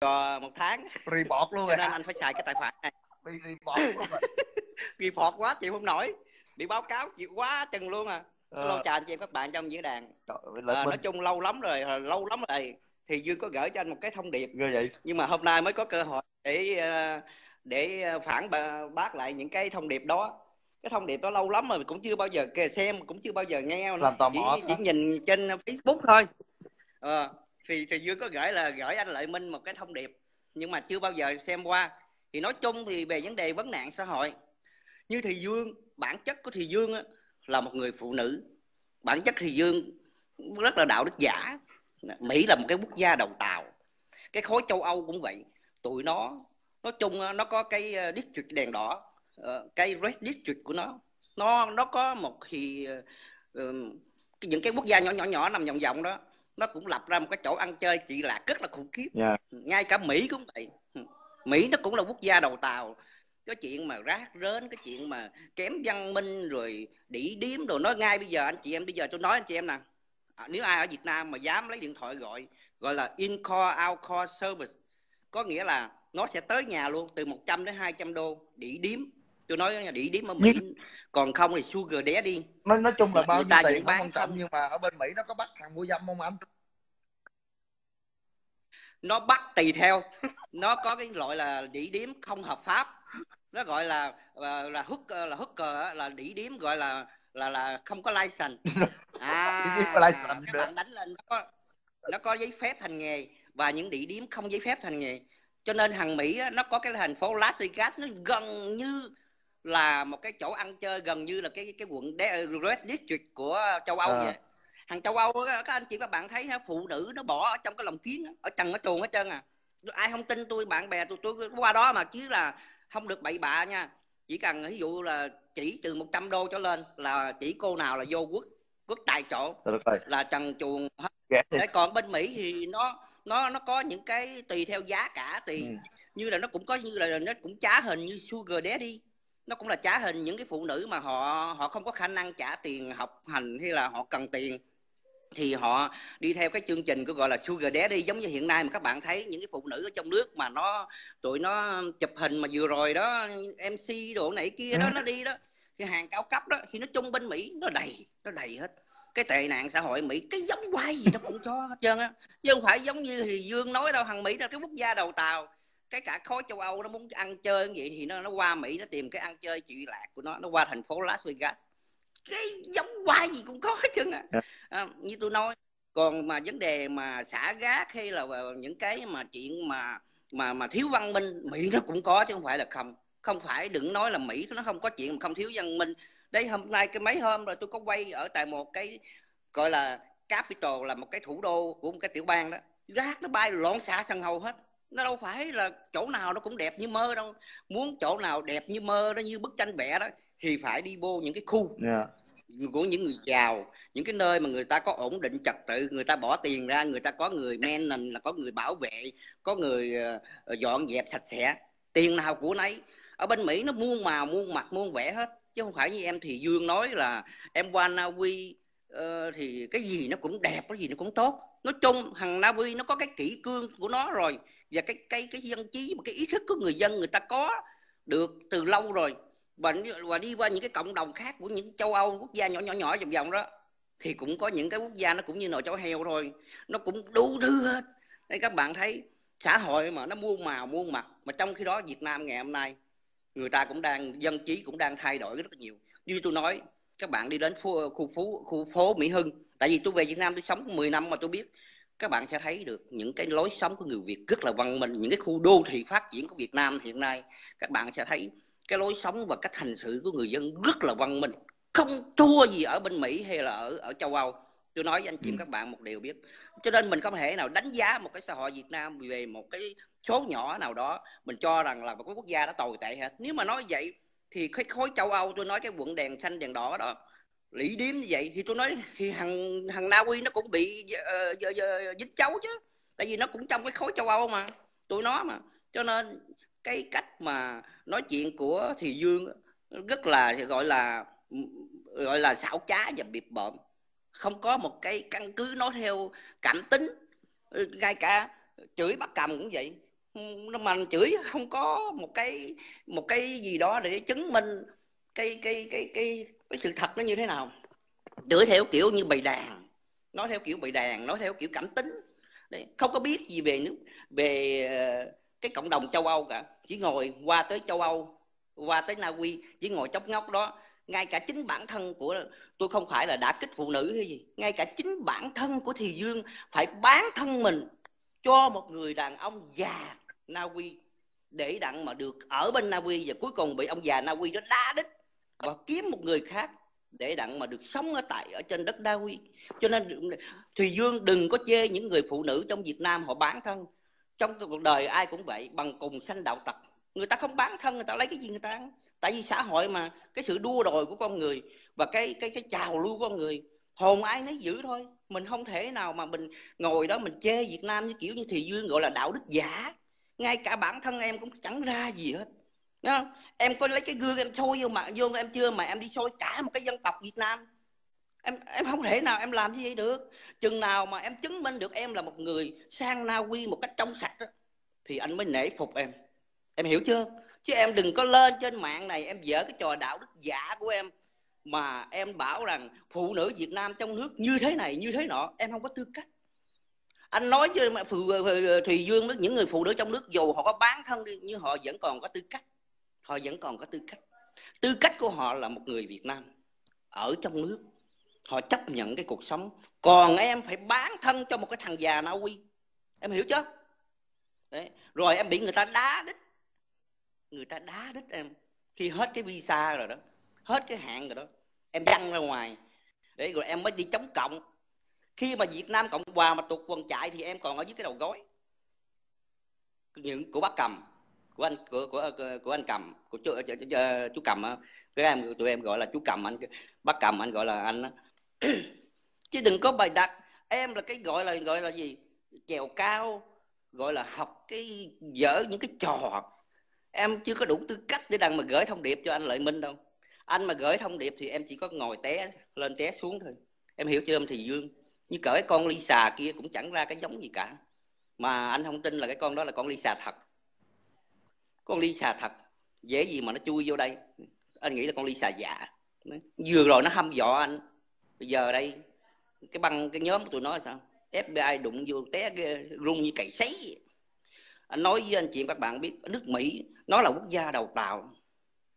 cho ờ, một tháng report luôn rồi nên anh phải xài cái tài khoản này đi report luôn rồi report quá chịu không nổi bị báo cáo chịu quá chừng luôn à ờ. lâu chào anh chị các bạn trong diễn đàn à, nói chung lâu lắm rồi lâu lắm rồi thì dương có gửi cho anh một cái thông điệp Như vậy nhưng mà hôm nay mới có cơ hội để để phản bác lại những cái thông điệp đó cái thông điệp đó lâu lắm rồi cũng chưa bao giờ kề xem cũng chưa bao giờ nghe làm tò mò chỉ, chỉ nhìn trên facebook thôi à, thì thì dương có gửi là gửi anh lợi minh một cái thông điệp nhưng mà chưa bao giờ xem qua thì nói chung thì về vấn đề vấn nạn xã hội như thì dương bản chất của thì dương á, là một người phụ nữ bản chất thì dương rất là đạo đức giả mỹ là một cái quốc gia đầu tàu cái khối châu âu cũng vậy tụi nó nói chung nó có cái ờ, district đèn đỏ ờ, cái red district của nó nó nó có một thì ờ, những cái quốc gia nhỏ nhỏ nhỏ nằm vòng vòng đó nó cũng lập ra một cái chỗ ăn chơi chị lạc rất là khủng khiếp yeah. Dạ. ngay cả mỹ cũng vậy mỹ nó cũng là quốc gia đầu tàu cái chuyện mà rác rến cái chuyện mà kém văn minh rồi đỉ điếm rồi nói ngay bây giờ anh chị em bây giờ tôi nói anh chị em nè à, nếu ai ở việt nam mà dám lấy điện thoại gọi gọi là in call out call service có nghĩa là nó sẽ tới nhà luôn từ 100 đến 200 đô đỉ điếm tôi nói là địa điểm ở mỹ nhưng... còn không thì sugar đé đi nó nói chung là bao nhiêu tiền bán không nhưng mà ở bên mỹ nó có bắt thằng mua dâm không anh nó bắt tùy theo nó có cái loại là địa điểm không hợp pháp nó gọi là ờ, là hút là hút cờ là địa điểm gọi là là là không có license à license các bạn đánh lên nó có nó có giấy phép thành nghề và những địa điểm không giấy phép thành nghề cho nên hàng Mỹ nó có cái thành phố Las Vegas nó gần như là một cái chỗ ăn chơi gần như là cái cái quận Red District của châu Âu à. vậy hàng châu Âu các anh chị các bạn thấy ha phụ nữ nó bỏ ở trong cái lòng kiến ở trần ở chuồng hết trơn à ai không tin tôi bạn bè tôi tôi qua đó mà chứ là không được bậy bạ nha chỉ cần ví dụ là chỉ từ 100 đô trở lên là chỉ cô nào là vô quốc quốc tại chỗ là trần chuồng hết yeah. còn bên Mỹ thì nó nó nó có những cái tùy theo giá cả tùy ừ. như là nó cũng có như là nó cũng trá hình như sugar daddy nó cũng là trả hình những cái phụ nữ mà họ họ không có khả năng trả tiền học hành hay là họ cần tiền thì họ đi theo cái chương trình của gọi là sugar daddy giống như hiện nay mà các bạn thấy những cái phụ nữ ở trong nước mà nó tụi nó chụp hình mà vừa rồi đó mc đồ này kia đó ừ. nó đi đó cái hàng cao cấp đó thì nó trung bên mỹ nó đầy nó đầy hết cái tệ nạn xã hội mỹ cái giống quay gì nó cũng cho hết trơn á chứ không phải giống như thì dương nói đâu thằng mỹ là cái quốc gia đầu tàu cái cả khối châu Âu nó muốn ăn chơi như vậy thì nó nó qua Mỹ nó tìm cái ăn chơi chị lạc của nó nó qua thành phố Las Vegas cái giống quay gì cũng có hết trơn à. à như tôi nói còn mà vấn đề mà xả rác hay là những cái mà chuyện mà mà mà thiếu văn minh Mỹ nó cũng có chứ không phải là không không phải đừng nói là Mỹ nó không có chuyện mà không thiếu văn minh đây hôm nay cái mấy hôm rồi tôi có quay ở tại một cái gọi là capital là một cái thủ đô của một cái tiểu bang đó rác nó bay loạn xả sân hầu hết nó đâu phải là chỗ nào nó cũng đẹp như mơ đâu muốn chỗ nào đẹp như mơ đó như bức tranh vẽ đó thì phải đi vô những cái khu yeah. Dạ. của những người giàu những cái nơi mà người ta có ổn định trật tự người ta bỏ tiền ra người ta có người men maintenance là có người bảo vệ có người ờ, dọn dẹp sạch sẽ tiền nào của nấy ở bên mỹ nó muôn màu muôn mặt muôn vẻ hết chứ không phải như em thì dương nói là em qua na uy ờ, thì cái gì nó cũng đẹp cái gì nó cũng tốt nói chung thằng Na Uy nó có cái kỷ cương của nó rồi và cái cái cái dân trí mà cái ý thức của người dân người ta có được từ lâu rồi và và đi qua những cái cộng đồng khác của những châu Âu quốc gia nhỏ nhỏ nhỏ vòng vòng đó thì cũng có những cái quốc gia nó cũng như nồi cháo heo thôi nó cũng đu đưa hết nên các bạn thấy xã hội mà nó muôn màu muôn mặt mà trong khi đó Việt Nam ngày hôm nay người ta cũng đang dân trí cũng đang thay đổi rất nhiều như tôi nói các bạn đi đến khu, khu phố khu phố Mỹ Hưng tại vì tôi về Việt Nam tôi sống 10 năm mà tôi biết các bạn sẽ thấy được những cái lối sống của người Việt rất là văn minh những cái khu đô thị phát triển của Việt Nam hiện nay các bạn sẽ thấy cái lối sống và cách hành xử của người dân rất là văn minh không thua gì ở bên Mỹ hay là ở ở châu Âu tôi nói với anh chị ừ. các bạn một điều biết cho nên mình không thể nào đánh giá một cái xã hội Việt Nam về một cái số nhỏ nào đó mình cho rằng là một cái quốc gia đã tồi tệ hết nếu mà nói vậy thì cái khối châu Âu tôi nói cái quận đèn xanh đèn đỏ đó lý điếm như vậy thì tôi nói thì hằng hằng Na Uy nó cũng bị uh, d, d, dính chấu chứ tại vì nó cũng trong cái khối châu Âu mà tôi nói mà cho nên cái cách mà nói chuyện của Thì Dương rất là gọi là gọi là xảo trá và bịp bợm không có một cái căn cứ nói theo cảm tính ngay cả chửi bắt cầm cũng vậy mà chửi không có một cái một cái gì đó để chứng minh cái cái cái cái cái sự thật nó như thế nào chửi theo kiểu như bầy đàn nói theo kiểu bầy đàn nói theo kiểu cảm tính Đấy, không có biết gì về nước về ờ, cái cộng đồng châu Âu cả chỉ ngồi qua tới châu Âu qua tới Na Uy chỉ ngồi chóc ngóc đó ngay cả chính bản thân của tôi không phải là đã kích phụ nữ hay gì ngay cả chính bản thân của Thì Dương phải bán thân mình cho một người đàn ông già Na Uy để đặng mà được ở bên Na Uy và cuối cùng bị ông già Na Uy đó đá đích và kiếm một người khác để đặng mà được sống ở tại ở trên đất huy cho nên Thùy Dương đừng có chê những người phụ nữ trong Việt Nam họ bán thân trong cuộc đời ai cũng vậy bằng cùng sanh đạo tật người ta không bán thân người ta lấy cái gì người ta ăn tại vì xã hội mà cái sự đua đòi của con người và cái cái cái chào lưu con người hồn ai nấy giữ thôi mình không thể nào mà mình ngồi đó mình chê Việt Nam như kiểu như Thùy Dương gọi là đạo đức giả ngay cả bản thân em cũng chẳng ra gì hết Đúng em có lấy cái gương em sôi vô mà vô em chưa mà em đi sôi cả một cái dân tộc Việt Nam em em không thể nào em làm như vậy được chừng nào mà em chứng minh được em là một người sang Na Uy một cách trong sạch đó, thì anh mới nể phục em em hiểu chưa chứ em đừng có lên trên mạng này em dở cái trò đạo đức giả của em mà em bảo rằng phụ nữ Việt Nam trong nước như thế này như thế nọ em không có tư cách anh nói chứ mà Thùy Dương những người phụ nữ trong nước dù họ có bán thân đi nhưng họ vẫn còn có tư cách họ vẫn còn có tư cách tư cách của họ là một người việt nam ở trong nước họ chấp nhận cái cuộc sống còn em phải bán thân cho một cái thằng già na uy em hiểu chưa Đấy. rồi em bị người ta đá đít người ta đá đít em khi hết cái visa rồi đó hết cái hạn rồi đó em văng ra ngoài để rồi em mới đi chống cộng khi mà việt nam cộng hòa mà tuột quần chạy thì em còn ở dưới cái đầu gối những của bác cầm của anh của của của anh cầm của chú ờ, chú, chú, ờ, chú cầm cái em tụi em gọi là chú cầm anh bác cầm anh gọi là anh chứ đừng có bài đặt em là cái gọi là gọi là gì chèo cao gọi là học cái dở những cái trò em chưa có đủ tư cách để đằng mà gửi thông điệp cho anh lợi minh đâu anh mà gửi thông điệp thì em chỉ có ngồi té lên té xuống thôi em hiểu chưa em thì dương như cỡ cái con ly xà kia cũng chẳng ra cái giống gì cả mà anh không tin là cái con đó là con ly xà thật con ly xà thật dễ gì mà nó chui vô đây anh nghĩ là con ly xà giả dạ. vừa rồi nó hâm dọ anh bây giờ đây cái băng cái nhóm của tụi nó là sao fbi đụng vô té rung như cày sấy anh nói với anh chị các bạn biết nước mỹ nó là quốc gia đầu tàu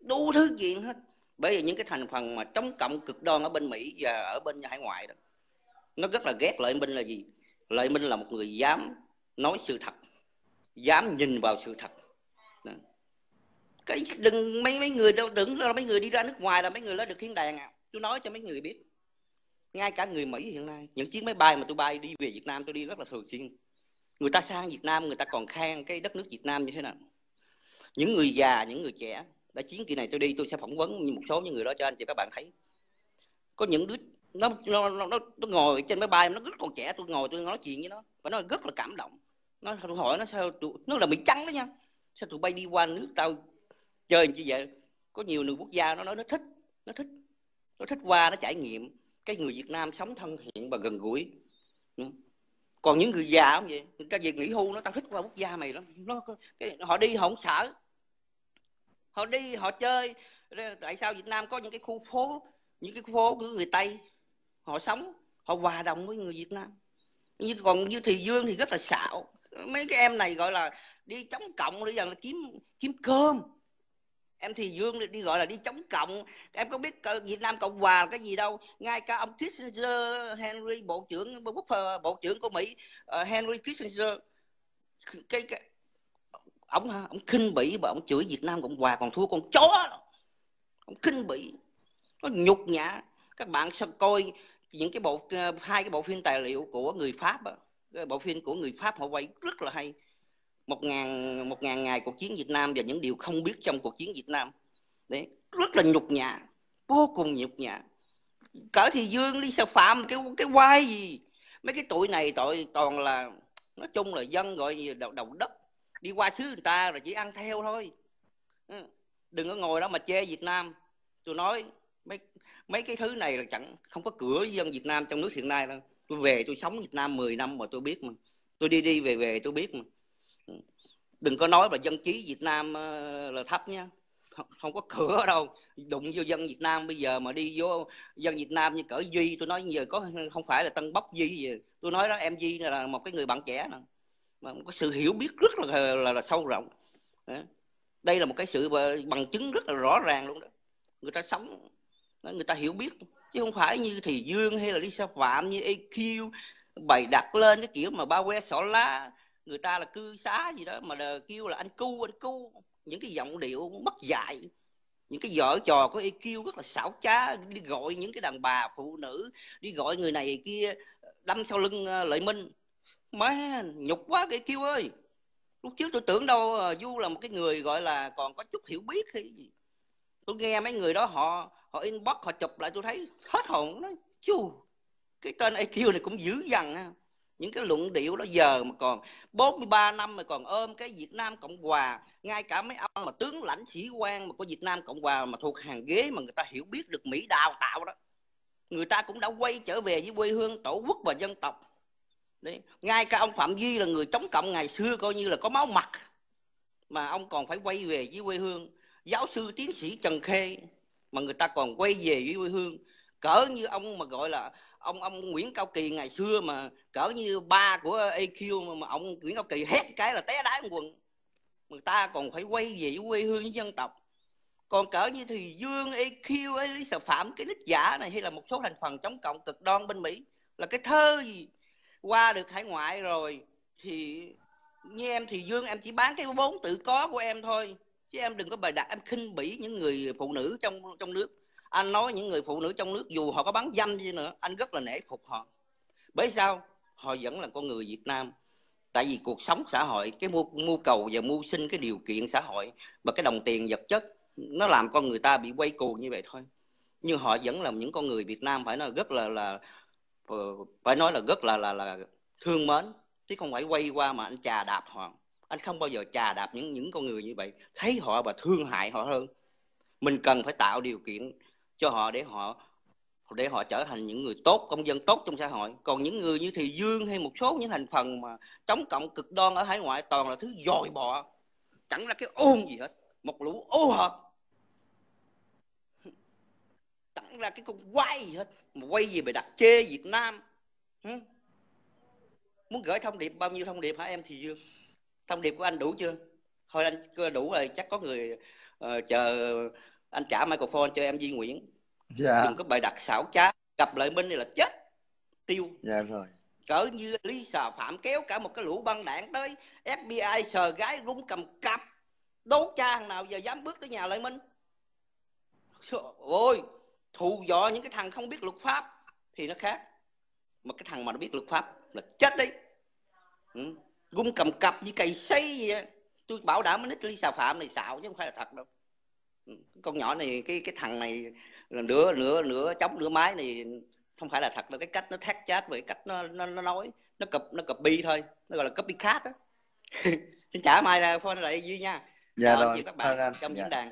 đủ thứ chuyện hết bởi vì những cái thành phần mà chống cộng cực đoan ở bên mỹ và ở bên hải ngoại đó nó rất là ghét lợi minh là gì lợi minh là một người dám nói sự thật dám nhìn vào sự thật ấy đừng mấy mấy người đâu đừng là mấy người đi ra nước ngoài là mấy người nó được thiên đàng à tôi nói cho mấy người biết ngay cả người mỹ hiện nay những chiếc máy bay mà tôi bay đi về việt nam tôi đi rất là thường xuyên người ta sang việt nam người ta còn khen cái đất nước việt nam như thế nào những người già những người trẻ đã chiến kỳ này tôi đi tôi sẽ phỏng vấn một số những người đó cho anh chị các bạn thấy có những đứa nó nó nó, nó, nó ngồi trên máy bay nó rất còn trẻ tôi ngồi tôi nói chuyện với nó và nó rất là cảm động nó tôi hỏi nó sao tụi, nó là mỹ trắng đó nha sao tụi bay đi qua nước tao chơi như vậy có nhiều người quốc gia nó nói nó thích nó thích nó thích qua nó trải nghiệm cái người Việt Nam sống thân thiện và gần gũi ừ. còn những người già không vậy người ta về nghỉ hưu nó tao thích qua quốc gia mày lắm nó cái, họ đi họ không sợ họ đi họ chơi tại sao Việt Nam có những cái khu phố những cái khu phố của người Tây họ sống họ hòa đồng với người Việt Nam như còn như thì Dương thì rất là xạo mấy cái em này gọi là đi chống cộng để dần là kiếm kiếm cơm em thì dương đi gọi là đi chống cộng em có biết việt nam cộng hòa là cái gì đâu ngay cả ông kissinger henry bộ trưởng bộ quốc bộ trưởng của mỹ uh, henry kissinger cái, cái ông ông khinh bỉ và ông chửi việt nam cộng hòa còn thua con chó ông khinh bỉ nó nhục nhã các bạn sẽ coi những cái bộ ờ, hai cái bộ phim tài liệu của người pháp cái bộ phim của người pháp họ quay rất là hay một ngàn một ngàn ngày cuộc chiến Việt Nam và những điều không biết trong cuộc chiến Việt Nam đấy rất là nhục nhã vô cùng nhục nhã cỡ thì dương đi sao phạm cái cái quay gì mấy cái tụi này tội toàn là nói chung là dân gọi gì đầu, đầu đất đi qua xứ người ta rồi chỉ ăn theo thôi ừ, đừng có ngồi đó mà chê Việt Nam tôi nói mấy mấy cái thứ này là chẳng không có cửa với dân Việt Nam trong nước hiện nay đâu tôi về tôi sống Việt Nam 10 năm mà tôi biết mà tôi đi đi về về tôi biết mà đừng có nói là dân trí Việt Nam ờ, là thấp nhé không có cửa đâu đụng vô dân Việt Nam bây giờ mà đi vô dân Việt Nam như cỡ Duy tôi nói giờ có không phải là tân bốc Duy gì tôi nói đó em Duy là một cái người bạn trẻ nè mà có sự hiểu biết rất là là, là, sâu rộng đây là một cái sự ờ, bằng chứng rất là rõ ràng luôn đó người ta sống người ta hiểu biết chứ không phải như thì dương hay là đi xa phạm như EQ bày đặt lên cái kiểu mà ba que sổ lá người ta là cư xá gì đó mà kêu là anh cu anh cu những cái giọng điệu mất dạy những cái vở trò có EQ rất là xảo trá đi gọi những cái đàn bà phụ nữ đi gọi người này kia đâm sau lưng ờ, lợi minh man nhục quá cái kêu e ơi lúc trước tôi tưởng đâu du ờ, là một cái người gọi là còn có chút hiểu biết hay tôi nghe mấy người đó họ họ inbox họ chụp lại tôi thấy hết hồn nó chu cái tên EQ này cũng dữ dằn ha những cái luận điệu đó giờ mà còn 43 năm mà còn ôm cái Việt Nam Cộng Hòa ngay cả mấy ông mà tướng lãnh sĩ quan mà của Việt Nam Cộng Hòa mà thuộc hàng ghế mà người ta hiểu biết được Mỹ đào tạo đó người ta cũng đã quay trở về với quê hương tổ quốc và dân tộc Đấy. ngay cả ông Phạm Duy là người chống cộng ngày xưa coi như là có máu mặt mà ông còn phải quay về với quê hương giáo sư tiến sĩ Trần Khê mà người ta còn quay về với quê hương cỡ như ông mà gọi là ông ông Nguyễn Cao Kỳ ngày xưa mà cỡ như ba của AQ mà, mà ông Nguyễn Cao Kỳ hét cái là té đáy quần người ta còn phải quay về quê hương dân tộc còn cỡ như thì Dương AQ ấy lý sợ phạm cái nít giả này hay là một số thành phần chống cộng cực đoan bên Mỹ là cái thơ gì qua được hải ngoại rồi thì như em thì Dương em chỉ bán cái vốn tự có của em thôi chứ em đừng có bài đặt em khinh bỉ những người phụ nữ trong trong nước anh nói những người phụ nữ trong nước dù họ có bán dâm gì nữa anh rất là nể phục họ bởi sao họ vẫn là con người việt nam tại vì cuộc sống xã hội cái mưu, mưu cầu và mưu sinh cái điều kiện xã hội và cái đồng tiền vật chất nó làm con người ta bị quay cù như vậy thôi nhưng họ vẫn là những con người việt nam phải nói rất là là ờ, phải nói là rất là là là thương mến chứ không phải quay qua mà anh chà đạp họ anh không bao giờ chà đạp những những con người như vậy thấy họ và thương hại họ hơn mình cần phải tạo điều kiện cho họ để họ để họ trở thành những người tốt công dân tốt trong xã hội còn những người như thì dương hay một số những thành phần mà chống cộng cực đoan ở hải ngoại toàn là thứ dòi bọ chẳng là cái ôn gì hết một lũ ô hợp chẳng là cái con quay gì hết mà quay gì mà đặt chê việt nam muốn gửi thông điệp bao nhiêu thông điệp hả em thì dương thông điệp của anh đủ chưa thôi anh đủ rồi chắc có người uh, chờ anh trả microphone cho em Di Nguyễn dạ. đừng có bày đặt xảo trá gặp lại Minh thì là chết tiêu dạ rồi cỡ như lý sờ phạm kéo cả một cái lũ băng đạn tới FBI sờ gái rung cầm cặp đố cha thằng nào giờ dám bước tới nhà lại Minh ôi thù dọ những cái thằng không biết luật pháp thì nó khác mà cái thằng mà nó biết luật pháp là chết đi ừ. rung cầm cặp như cày xây vậy tôi bảo đảm nó ly xà phạm này xạo chứ không phải là thật đâu con nhỏ này cái cái thằng này là nửa nửa nửa chống nửa mái này không phải là thật là cái cách nó thác chát về cách nó nó, nó nói nó cập nó cập bi thôi nó gọi là copycat đó xin trả mai ra phone lại duy nha dạ rồi, các bạn trong dạ. diễn đàn